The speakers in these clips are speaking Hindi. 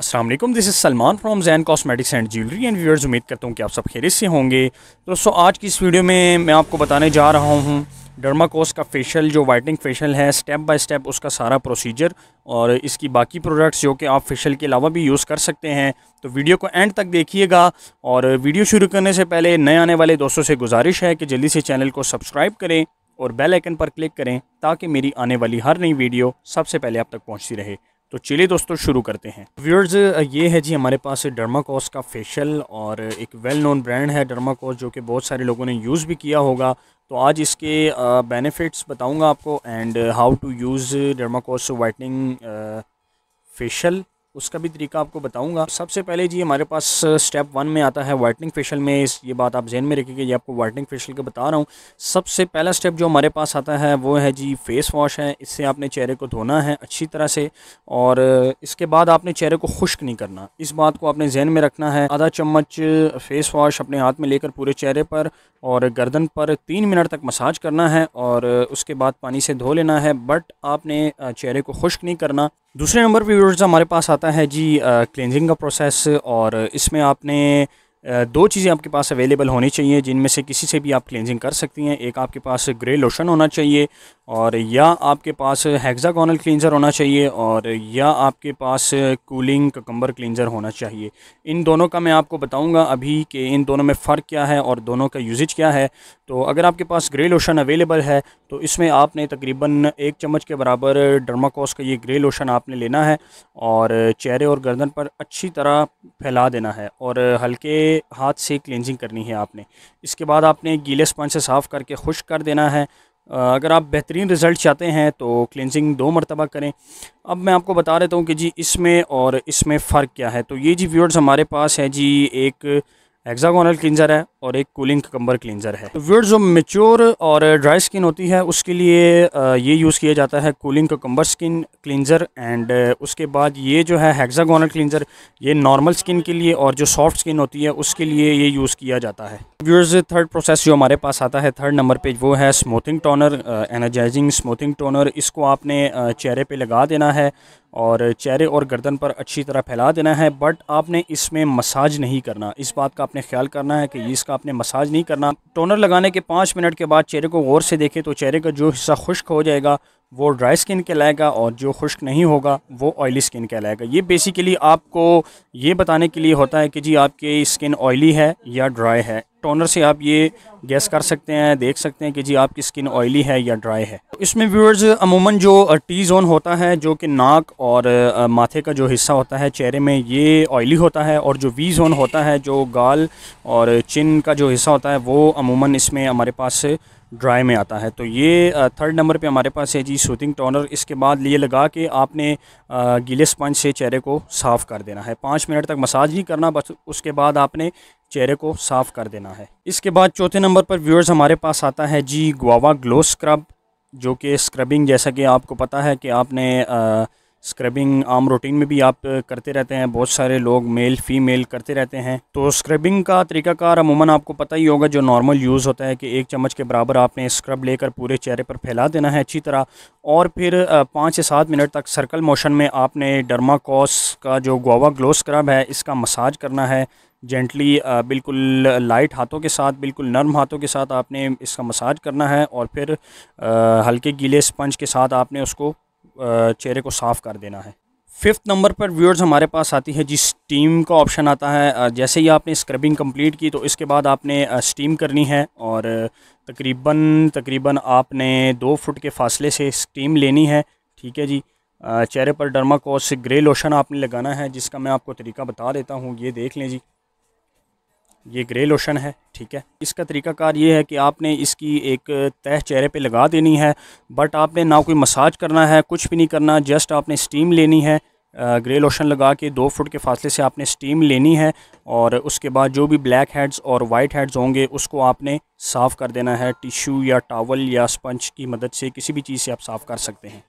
Aslam this is Salman from Jain cosmetics and jewellery and viewers उम्मीद करता हूँ कि आप सब खैरियत से होंगे दोस्तों आज की इस वीडियो में मैं आपको बताने जा रहा हूँ डर्माकोस का फेशियल जो वाइटनिंग फेशियल है स्टेप बाय स्टेप उसका सारा प्रोसीजर और इसकी बाकी प्रोडक्ट्स जो कि आप फेशियल के अलावा भी यूज़ कर सकते हैं तो वीडियो को एंड तक देखिएगा और वीडियो शुरू करने से पहले नए आने वाले दोस्तों से गुजारिश है कि जल्दी से चैनल को सब्सक्राइब करें और बेल आइकन पर क्लिक करें ताकि मेरी आने वाली हर नई वीडियो सबसे पहले आप तक पहुंचती रहे तो चलिए दोस्तों शुरू करते हैं व्यूअर्स ये है जी हमारे पास डर्माकॉस का फेशियल और एक वेल नोन ब्रांड है डर्माकॉस जो कि बहुत सारे लोगों ने यूज़ भी किया होगा तो आज इसके बेनिफिट्स बताऊंगा आपको and how to use Dermacos whitening facial उसका भी तरीका आपको बताऊंगा सबसे पहले जी हमारे पास स्टेप वन में आता है वाइटनिंग फेशियल में इस ये बात आप जहन में रखिएगा ये आपको वाइटनिंग फेशियल का बता रहा हूँ सबसे पहला स्टेप जो हमारे पास आता है वो है जी फेस वॉश है इससे आपने चेहरे को धोना है अच्छी तरह से और इसके बाद आपने चेहरे को खुश्क नहीं करना इस बात को आपने जहन में रखना है आधा चम्मच फेस वॉश अपने हाथ में लेकर पूरे चेहरे पर और गर्दन पर तीन मिनट तक मसाज करना है और उसके बाद पानी से धो लेना है बट आपने चेहरे को खुश्क नहीं करना दूसरे नंबर पे व्यूअर्स हमारे पास आता है जी क्लेंजिंग का प्रोसेस और इसमें आपने दो चीज़ें आपके पास अवेलेबल होनी चाहिए जिनमें से किसी से भी आप क्लेंजिंग कर सकती हैं एक आपके पास ग्रे लोशन होना चाहिए और या आपके पास हेक्सागोनल क्लेंज़र होना चाहिए और या आपके पास कूलिंग ककम्बर क्लेंज़र होना चाहिए इन दोनों का मैं आपको बताऊंगा अभी कि इन दोनों में फ़र्क क्या है और दोनों का यूजेज क्या है तो अगर आपके पास ग्रे लोशन अवेलेबल है तो इसमें आपने तकरीबन एक चम्मच के बराबर डर्माकोस का ये ग्रे लोशन आपने लेना है और चेहरे और गर्दन पर अच्छी तरह फैला देना है और हल्के हाथ से क्लिनजिंग करनी है आपने इसके बाद आपने गीले स्पंज से साफ़ करके खुश कर देना है अगर आप बेहतरीन रिज़ल्ट चाहते हैं तो क्लिनजिंग दो मरतबा करें अब मैं आपको बता देता हूँ कि जी इसमें और इसमें फ़र्क क्या है तो ये जी व्यूअर्स हमारे पास है जी एक एग्जागोनल क्लिनज़र है और एक कूलिंग कम्बर क्लिनजर है वर्ड जो मेच्योर और ड्राई स्किन होती है उसके लिए ये यूज़ किया जाता है cooling cucumber skin cleanser and उसके बाद ये जो है हेक्सागोनल क्लिनज़र ये नॉर्मल स्किन के लिए और जो सॉफ्ट स्किन होती है उसके लिए ये यूज़ किया जाता है व्यूर्स थर्ड प्रोसेस जो हमारे पास आता है थर्ड नंबर पे वो है smoothing toner energising smoothing toner इसको आपने चेहरे पे लगा देना है और चेहरे और गर्दन पर अच्छी तरह फैला देना है बट आपने इसमें मसाज नहीं करना इस बात का आपने ख्याल करना है कि इसका इसका आपने मसाज नहीं करना टोनर लगाने के पाँच मिनट के बाद चेहरे को गौर से देखें तो चेहरे का जो हिस्सा खुश्क हो जाएगा वो ड्राई स्किन कहलाएगा और जो खुश्क नहीं होगा वो ऑयली स्किन कहलाएगा ये बेसिकली आपको ये बताने के लिए होता है कि जी आपकी स्किन ऑयली है या ड्राई है टोनर से आप ये गैस कर सकते हैं देख सकते हैं कि जी आपकी स्किन ऑयली है या ड्राई है इसमें व्यूअर्स अमूमन जो टी जोन होता है जो कि नाक और माथे का जो हिस्सा होता है चेहरे में ये ऑयली होता है और जो वी जोन होता है जो गाल और चिन का जो हिस्सा होता है वो अमूमन इसमें हमारे पास ड्राई में आता है तो ये थर्ड नंबर पे हमारे पास है जी सूथिंग टोनर इसके बाद ये लगा के आपने गीले स्पंज से चेहरे को साफ़ कर देना है पाँच मिनट तक मसाज ही करना बस उसके बाद आपने चेहरे को साफ़ कर देना है इसके बाद चौथे नंबर पर व्यूअर्स हमारे पास आता है जी गुआवा ग्लो स्क्रब जो कि स्क्रबिंग जैसा कि आपको पता है कि आपने आ, स्क्रबिंग आम रूटीन में भी आप करते रहते हैं बहुत सारे लोग मेल फीमेल करते रहते हैं तो स्क्रबिंग का तरीकाकार अमूमन आपको पता ही होगा जो नॉर्मल यूज़ होता है कि एक चम्मच के बराबर आपने स्क्रब लेकर पूरे चेहरे पर फैला देना है अच्छी तरह और फिर पाँच से सात मिनट तक सर्कल मोशन में आपने डर्माकोस का जो गोवा ग्लो स्क्रब है इसका मसाज करना है जेंटली uh, बिल्कुल लाइट हाथों के साथ बिल्कुल नरम हाथों के साथ आपने इसका मसाज करना है और फिर uh, हल्के गीले स्पंज के साथ आपने उसको uh, चेहरे को साफ़ कर देना है फिफ्थ नंबर पर व्यूअर्स हमारे पास आती है जी स्टीम का ऑप्शन आता है जैसे ही आपने स्क्रबिंग कंप्लीट की तो इसके बाद आपने स्टीम करनी है और तकरीबन तकरीबन आपने दो फुट के फासले से स्टीम लेनी है ठीक है जी चेहरे पर डर्माकोस ग्रे लोशन आपने लगाना है जिसका मैं आपको तरीका बता देता हूँ ये देख लें जी ये ग्रे लोशन है ठीक है इसका तरीकाकार ये है कि आपने इसकी एक तह चेहरे पे लगा देनी है बट आपने ना कोई मसाज करना है कुछ भी नहीं करना जस्ट आपने स्टीम लेनी है ग्रे लोशन लगा के दो फुट के फासले से आपने स्टीम लेनी है और उसके बाद जो भी ब्लैक हेड्स और वाइट हेड्स होंगे उसको आपने साफ़ कर देना है टिश्यू या टावल या स्पंज की मदद से किसी भी चीज़ से आप साफ़ कर सकते हैं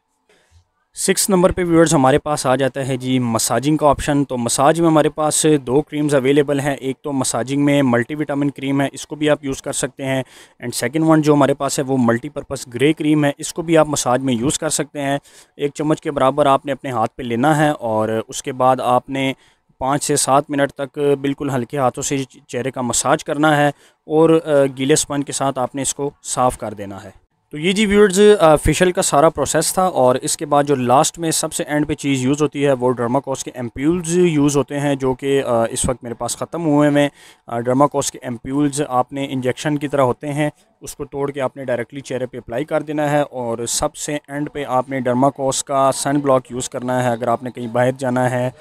सिक्स नंबर पे व्यूअर्स हमारे पास आ जाता है जी मसाजिंग का ऑप्शन तो मसाज में हमारे पास दो क्रीम्स अवेलेबल हैं एक तो मसाजिंग में मल्टीविटामिन क्रीम है इसको भी आप यूज़ कर सकते हैं एंड सेकंड वन जो हमारे पास है वो मल्टीपर्पज़ ग्रे क्रीम है इसको भी आप मसाज में यूज़ कर सकते हैं एक चम्मच के बराबर आपने अपने हाथ पर लेना है और उसके बाद आपने पाँच से सात मिनट तक बिल्कुल हल्के हाथों से चेहरे का मसाज करना है और गीले स्पंज के साथ आपने इसको साफ़ कर देना है तो ये जी व्यूअर्स फेशियल का सारा प्रोसेस था और इसके बाद जो लास्ट में सबसे एंड पे चीज़ यूज़ होती है वो ड्रामाकॉस के एम्प्यूल्स यूज़ होते हैं जो कि इस वक्त मेरे पास ख़त्म हुए हैं ड्रामाकॉस के एम्प्यूल्स आपने इंजेक्शन की तरह होते हैं उसको तोड़ के आपने डायरेक्टली चेहरे पे अप्लाई कर देना है और सबसे एंड पे आपने डर्माकोस का सन ब्लॉक यूज़ करना है अगर आपने कहीं बाहर जाना है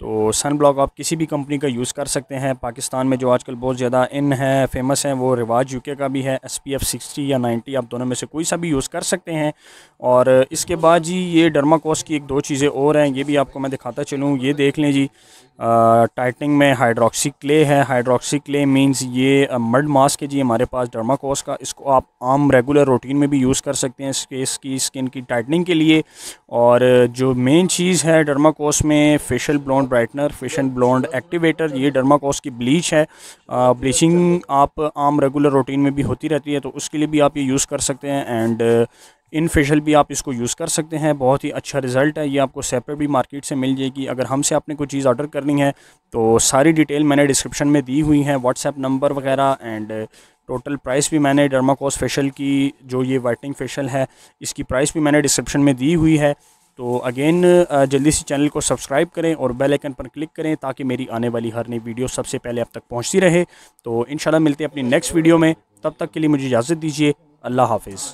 तो सन ब्लॉक आप किसी भी कंपनी का यूज़ कर सकते हैं पाकिस्तान में जो आजकल बहुत ज़्यादा इन है फेमस हैं वो रिवाज यूके का भी है एस पी एफ़ सिक्सटी या नाइन्टी आप दोनों में से कोई सा भी यूज़ कर सकते हैं और इसके बाद जी ये डर्माकोस की एक दो चीज़ें और हैं ये भी आपको मैं दिखाता चलूँ ये देख लें जी टाइटनिंग में हाइड्रोक्सी क्ले है हाइड्रोक्सी क्ले मीन्स ये मड मास्क है जी हमारे पास डर्माकोस का इसको आप आम रेगुलर रूटीन में भी यूज़ कर सकते हैं स्केस की स्किन की टाइटनिंग के लिए और जो मेन चीज़ है डर्माकोस में facial blond brightener facial blond activator ये डर्माकोस की ब्लीच है आ, ब्लीचिंग आप आम रेगुलर रूटीन में भी होती रहती है तो उसके लिए भी आप ये यूज़ कर सकते हैं एंड इन फेशियल भी आप इसको यूज़ कर सकते हैं बहुत ही अच्छा रिज़ल्ट है ये आपको सेपरेट भी मार्केट से मिल जाएगी अगर हमसे आपने कोई चीज़ ऑर्डर करनी है तो सारी डिटेल मैंने डिस्क्रिप्शन uh, में दी हुई है व्हाट्सएप नंबर वगैरह एंड टोटल प्राइस भी मैंने डर्माकोस फेशियल की जो ये वाइटनिंग फेशियल है इसकी प्राइस भी मैंने डिस्क्रिप्शन में दी हुई है तो अगेन जल्दी से चैनल को सब्सक्राइब करें और बेल आइकन पर क्लिक करें ताकि मेरी आने वाली हर नई वीडियो सबसे पहले आप तक पहुंचती रहे तो इन मिलते हैं अपनी नेक्स्ट वीडियो में तब तक के लिए मुझे इजाज़त दीजिए अल्लाह हाफिज़